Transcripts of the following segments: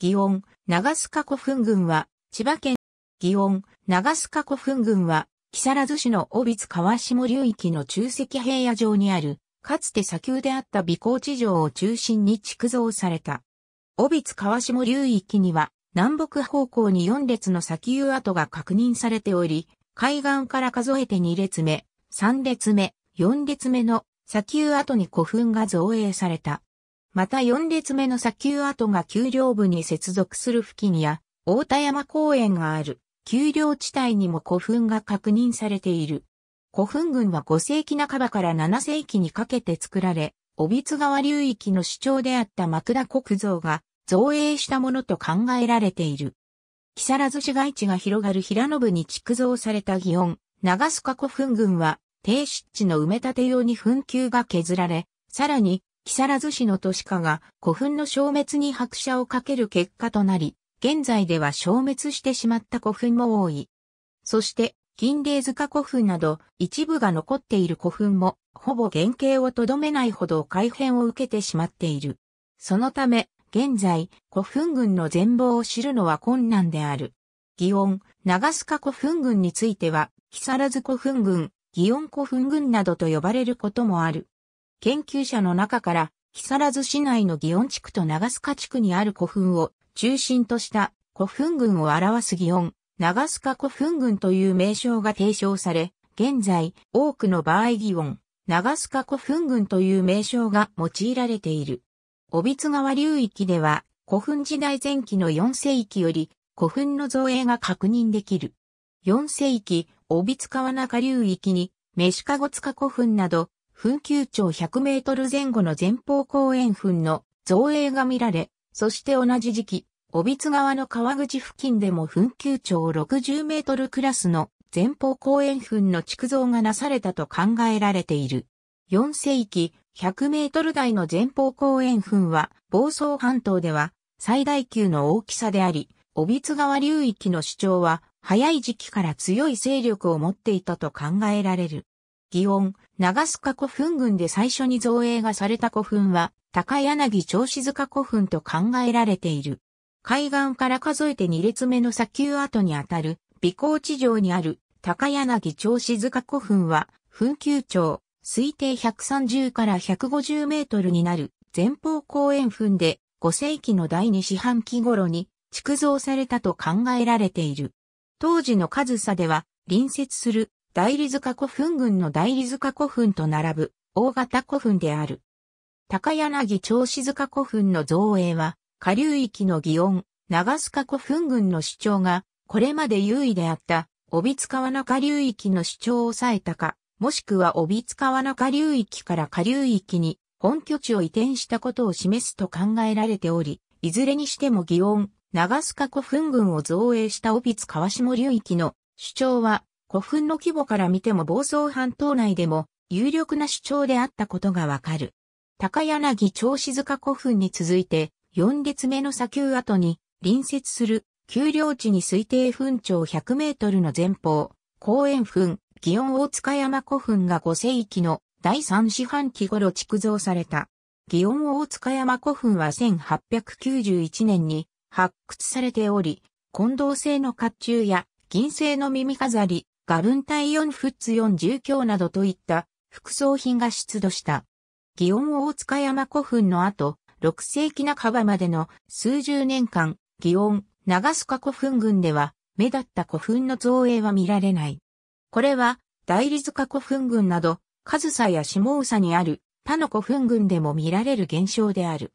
祇園、長須賀古墳群は、千葉県、祇園、長須賀古墳群は、木更津市の尾津川下流域の中石平野上にある、かつて砂丘であった美高地上を中心に築造された。尾津川下流域には、南北方向に4列の砂丘跡が確認されており、海岸から数えて2列目、3列目、4列目の砂丘跡に古墳が造営された。また4列目の砂丘跡が丘陵部に接続する付近や、大田山公園がある、丘陵地帯にも古墳が確認されている。古墳群は5世紀半ばから7世紀にかけて作られ、尾津川流域の主張であった幕田国像が造営したものと考えられている。木更津市街地が広がる平野部に築造された祇園、長須賀古墳群は、低湿地の埋め立て用に墳丘が削られ、さらに木更津市の都市化が古墳の消滅に拍車をかける結果となり、現在では消滅してしまった古墳も多い。そして、金霊塚古墳など一部が残っている古墳もほぼ原型をとどめないほど改変を受けてしまっている。そのため、現在、古墳群の全貌を知るのは困難である。祇園、長須賀古墳群については、木更津古墳群、祇園古墳群などと呼ばれることもある。研究者の中から、木更津市内の祇園地区と長須賀地区にある古墳を中心とした古墳群を表す祇園、長須賀古墳群という名称が提唱され、現在、多くの場合祇園、長須賀古墳群という名称が用いられている。帯津川流域では、古墳時代前期の4世紀より、古墳の造影が確認できる。4世紀、帯津川中流域に、メシカゴツカ古墳など、墳丘長100メートル前後の前方後円墳の造営が見られ、そして同じ時期、尾津川の川口付近でも墳丘長60メートルクラスの前方後円墳の築造がなされたと考えられている。4世紀、100メートル台の前方後円墳は、房総半島では最大級の大きさであり、尾津川流域の主張は、早い時期から強い勢力を持っていたと考えられる。祇園、長須賀古墳群で最初に造営がされた古墳は、高柳調子塚古墳と考えられている。海岸から数えて2列目の砂丘跡にあたる、美光地上にある高柳調子塚古墳は、墳丘長、推定130から150メートルになる前方後円墳で5世紀の第2四半期頃に築造されたと考えられている。当時の数差では隣接する大理塚古墳群の大理塚古墳と並ぶ大型古墳である。高柳長静塚古墳の造営は、下流域の祇園、長須賀古墳群の主張が、これまで優位であった、帯津川の下流域の主張を抑えたか、もしくは帯津川の下流域から下流域に本拠地を移転したことを示すと考えられており、いずれにしても祇園、長須賀古墳群を造営した帯津川下流域の主張は古墳の規模から見ても房総半島内でも有力な主張であったことがわかる。高柳長静塚古墳に続いて、4列目の砂丘跡に隣接する丘陵地に推定墳長100メートルの前方、公園墳、祇園大塚山古墳が5世紀の第3四半期頃築造された。祇園大塚山古墳は1891年に発掘されており、混同製の甲冑や銀製の耳飾り、ガブンタヨ4フッツ4重鏡などといった副葬品が出土した。祇園大塚山古墳の後、6世紀半ばまでの数十年間、祇園、長須賀古墳群では、目立った古墳の造営は見られない。これは、大理塚古墳群など、上総や下総にある他の古墳群でも見られる現象である。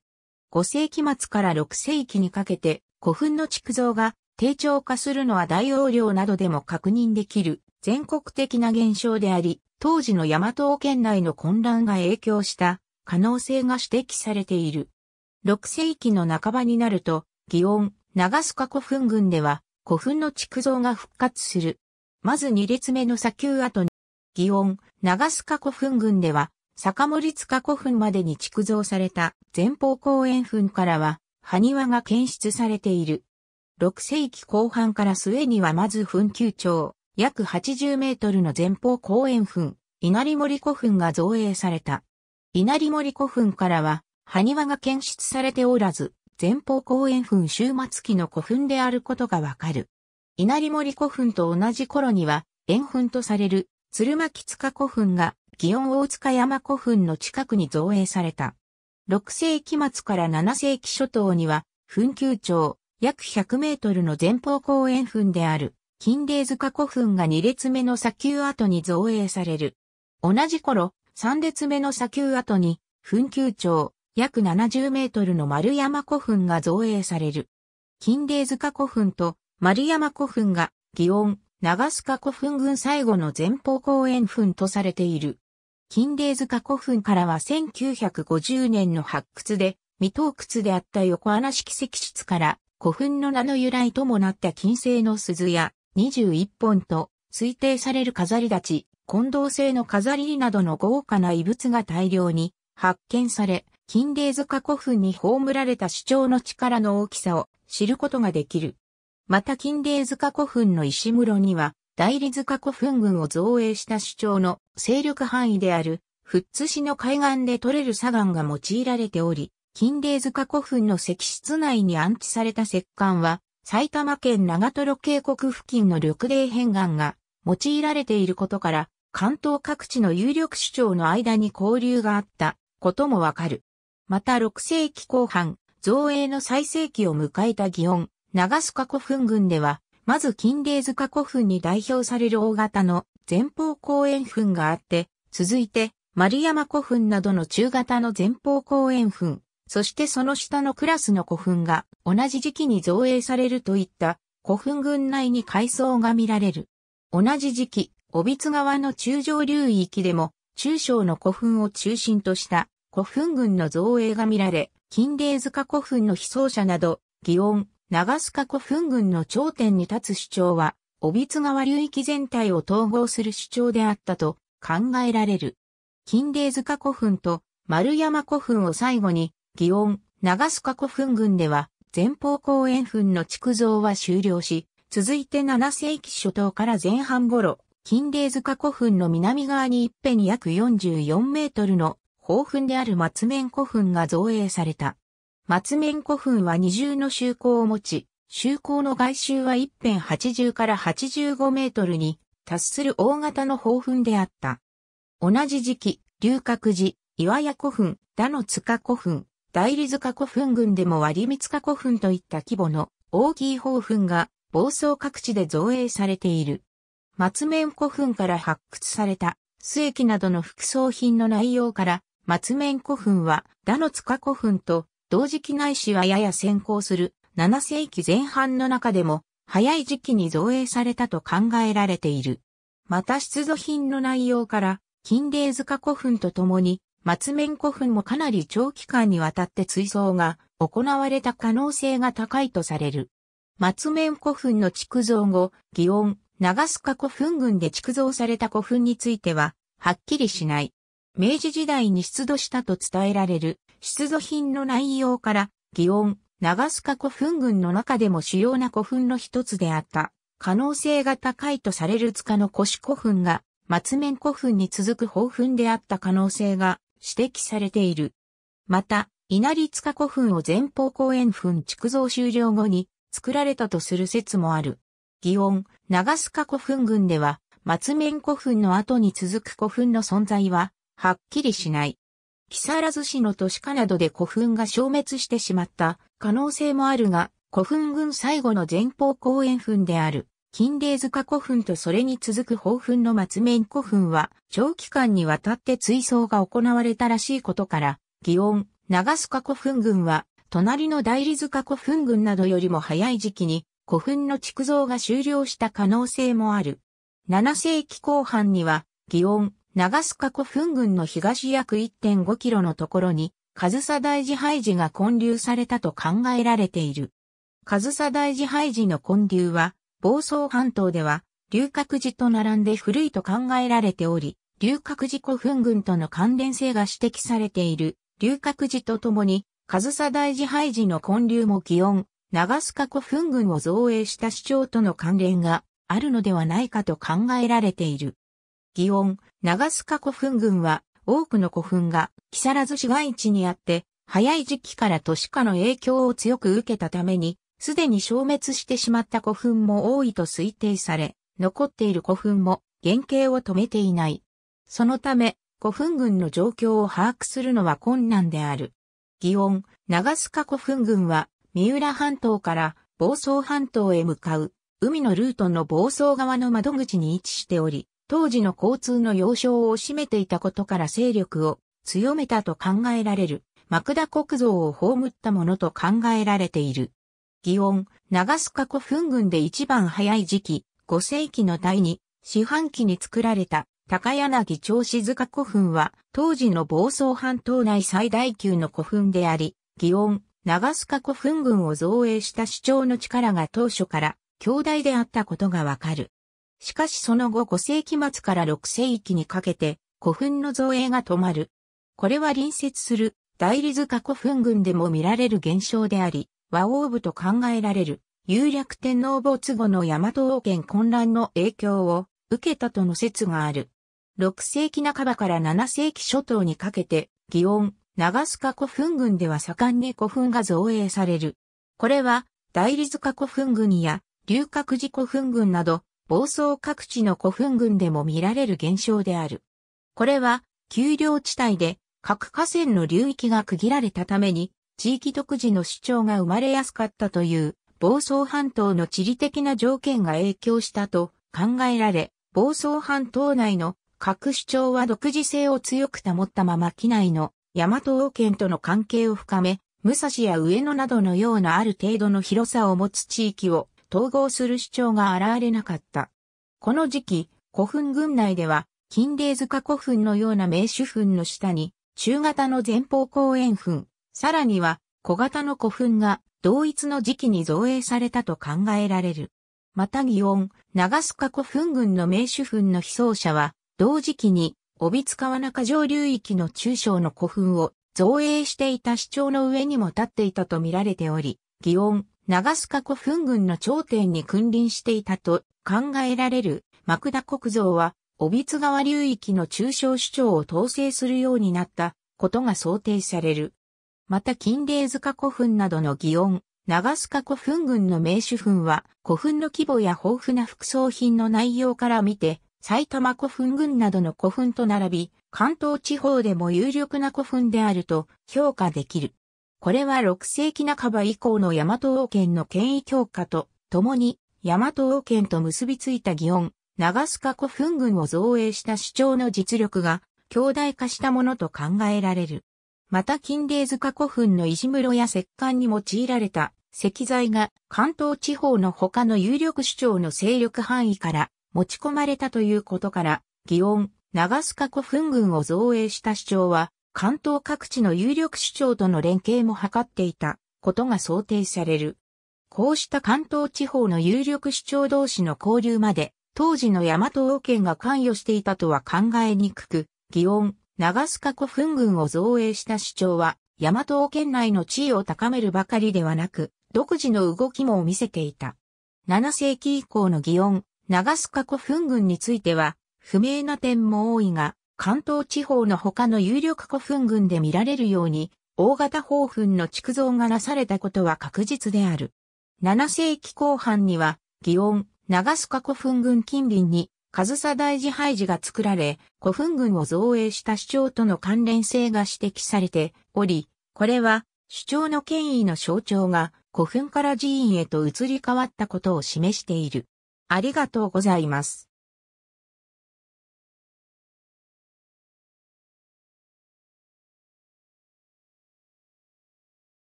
5世紀末から6世紀にかけて古墳の築造が低調化するのは大容量などでも確認できる全国的な現象であり、当時の山東県内の混乱が影響した可能性が指摘されている。6世紀の半ばになると、祇園、長須賀古墳群では古墳の築造が復活する。まず2列目の砂丘跡に、祇園、長須賀古墳群では坂森塚古墳までに築造された前方後円墳からは、埴輪が検出されている。6世紀後半から末にはまず墳丘町、約80メートルの前方公園墳、稲荷森古墳が造営された。稲荷森古墳からは、埴輪が検出されておらず、前方公園墳終末期の古墳であることがわかる。稲荷森古墳と同じ頃には、円墳とされる、鶴巻塚古墳が、祇園大塚山古墳の近くに造営された。6世紀末から7世紀初頭には、墳丘町、約100メートルの前方後円墳である、金泥塚古墳が2列目の砂丘跡に造営される。同じ頃、3列目の砂丘跡に、墳丘町、約70メートルの丸山古墳が造営される。金泥塚古墳と丸山古墳が、祇園、長須賀古墳群最後の前方後円墳とされている。金泥塚古墳からは1950年の発掘で、未盗窟であった横穴式石室から古墳の名の由来ともなった金製の鈴や21本と推定される飾り立ち、混同製の飾りなどの豪華な遺物が大量に発見され、金霊塚古墳に葬られた主張の力の大きさを知ることができる。また金霊塚古墳の石室には、大理塚古墳群を造営した主張の勢力範囲である、富津市の海岸で採れる砂岩が用いられており、金霊塚古墳の石室内に安置された石棺は、埼玉県長瀞渓谷付近の緑霊変岩が用いられていることから、関東各地の有力首長の間に交流があったこともわかる。また6世紀後半、造営の最盛期を迎えた祇園、長須賀古墳群では、まず金霊塚古墳に代表される大型の前方後円墳があって、続いて丸山古墳などの中型の前方後円墳、そしてその下のクラスの古墳が同じ時期に造営されるといった古墳群内に階層が見られる。同じ時期、尾津川の中上流域でも中小の古墳を中心とした古墳群の造営が見られ、金霊塚古墳の被葬者など、祇園、長須賀古墳群の頂点に立つ主張は、尾津川流域全体を統合する主張であったと考えられる。金霊塚古墳と丸山古墳を最後に祇園、長須賀古墳群では、前方後円墳の築造は終了し、続いて7世紀初頭から前半頃、金霊塚古墳の南側に一辺約44メートルの宝墳である松面古墳が造営された。松面古墳は二重の周口を持ち、周口の外周は一辺80から85メートルに達する大型の宝墳であった。同じ時期、龍角寺、岩屋古墳、田の塚古墳、大理塚古墳群でも割光塚古墳といった規模の大きい方墳が房総各地で造営されている。松面古墳から発掘された末期などの副葬品の内容から、松面古墳は打の塚古墳と同時期内市しはやや先行する7世紀前半の中でも早い時期に造営されたと考えられている。また出土品の内容から、金霊塚古墳とともに松面古墳もかなり長期間にわたって追葬が行われた可能性が高いとされる。松面古墳の築造後、祇園、長須賀古墳群で築造された古墳については、はっきりしない。明治時代に出土したと伝えられる出土品の内容から、祇園、長須賀古墳群の中でも主要な古墳の一つであった。可能性が高いとされる塚の腰古墳が、松面古墳に続く宝墳であった可能性が指摘されている。また、稲荷塚古墳を前方後円墳築造終了後に作られたとする説もある。祇園、長須賀古墳群では、松面古墳の後に続く古墳の存在は、はっきりしない。木更津市の都市化などで古墳が消滅してしまった可能性もあるが、古墳群最後の前方後円墳である。金霊塚古墳とそれに続く宝墳の末面古墳は、長期間にわたって追葬が行われたらしいことから、祇園、長須賀古墳群は、隣の大理塚古墳群などよりも早い時期に、古墳の築造が終了した可能性もある。7世紀後半には、祇園、長須賀古墳群の東約1.5キロのところに、上総大寺廃寺が建立されたと考えられている。上総大寺廃寺の建立は、房総半島では、龍角寺と並んで古いと考えられており、龍角寺古墳群との関連性が指摘されている、龍角寺とともに、上総大寺廃寺の建立も祇園、長須賀古墳群を造営した主張との関連があるのではないかと考えられている。祇園、長須賀古墳群は、多くの古墳が木更津市街地にあって、早い時期から都市化の影響を強く受けたために、すでに消滅してしまった古墳も多いと推定され、残っている古墳も原型を止めていない。そのため、古墳群の状況を把握するのは困難である。祇園、長須賀古墳群は、三浦半島から房総半島へ向かう、海のルートの房総側の窓口に位置しており、当時の交通の要衝を占めていたことから勢力を強めたと考えられる、マクダ国像を葬ったものと考えられている。祇園、長須賀古墳群で一番早い時期、5世紀の第二、四半期に作られた高柳町静塚古墳は、当時の房総半島内最大級の古墳であり、祇園、長須賀古墳群を造営した主張の力が当初から強大であったことがわかる。しかしその後5世紀末から6世紀にかけて古墳の造営が止まる。これは隣接する大理塚古墳群でも見られる現象であり、和王部と考えられる、有略天皇没後の大和王権混乱の影響を受けたとの説がある。6世紀半ばから7世紀初頭にかけて、祇園、長須賀古墳群では盛んに古墳が造営される。これは、大理塚古墳群や、龍角寺古墳群など、房総各地の古墳群でも見られる現象である。これは、丘陵地帯で、各河川の流域が区切られたために、地域独自の主張が生まれやすかったという房総半島の地理的な条件が影響したと考えられ、房総半島内の各主張は独自性を強く保ったまま機内の大和王権との関係を深め、武蔵や上野などのようなある程度の広さを持つ地域を統合する主張が現れなかった。この時期、古墳群内では、金霊塚古墳のような名手墳の下に、中型の前方後円墳、さらには小型の古墳が同一の時期に造営されたと考えられる。また祇園、長須賀古墳群の名手墳の被葬者は、同時期に、帯津川中上流域の中小の古墳を造営していた主張の上にも立っていたと見られており、祇園、長須賀古墳群の頂点に君臨していたと考えられる、幕田国造は、帯津川流域の中小主張を統制するようになったことが想定される。また金霊塚古墳などの祇園、長須賀古墳群の名手墳は、古墳の規模や豊富な副葬品の内容から見て、埼玉古墳群などの古墳と並び、関東地方でも有力な古墳であると評価できる。これは6世紀半ば以降の大和王権の権威強化と、共に大和王権と結びついた祇園、長須賀古墳群を造営した主張の実力が、強大化したものと考えられる。また近霊塚古墳の石室や石棺に用いられた石材が関東地方の他の有力主張の勢力範囲から持ち込まれたということから、祇園、長須賀古墳群を造営した主張は、関東各地の有力主張との連携も図っていたことが想定される。こうした関東地方の有力主張同士の交流まで、当時の大和王権が関与していたとは考えにくく、祇園、長須賀古墳群を造営した主張は、大和王県内の地位を高めるばかりではなく、独自の動きも見せていた。7世紀以降の祇園、長須賀古墳群については、不明な点も多いが、関東地方の他の有力古墳群で見られるように、大型宝墳の築造がなされたことは確実である。7世紀後半には、祇園、長須賀古墳群近隣に、上総大寺廃寺が作られ、古墳群を造営した主張との関連性が指摘されており、これは主張の権威の象徴が古墳から寺院へと移り変わったことを示している。ありがとうございます。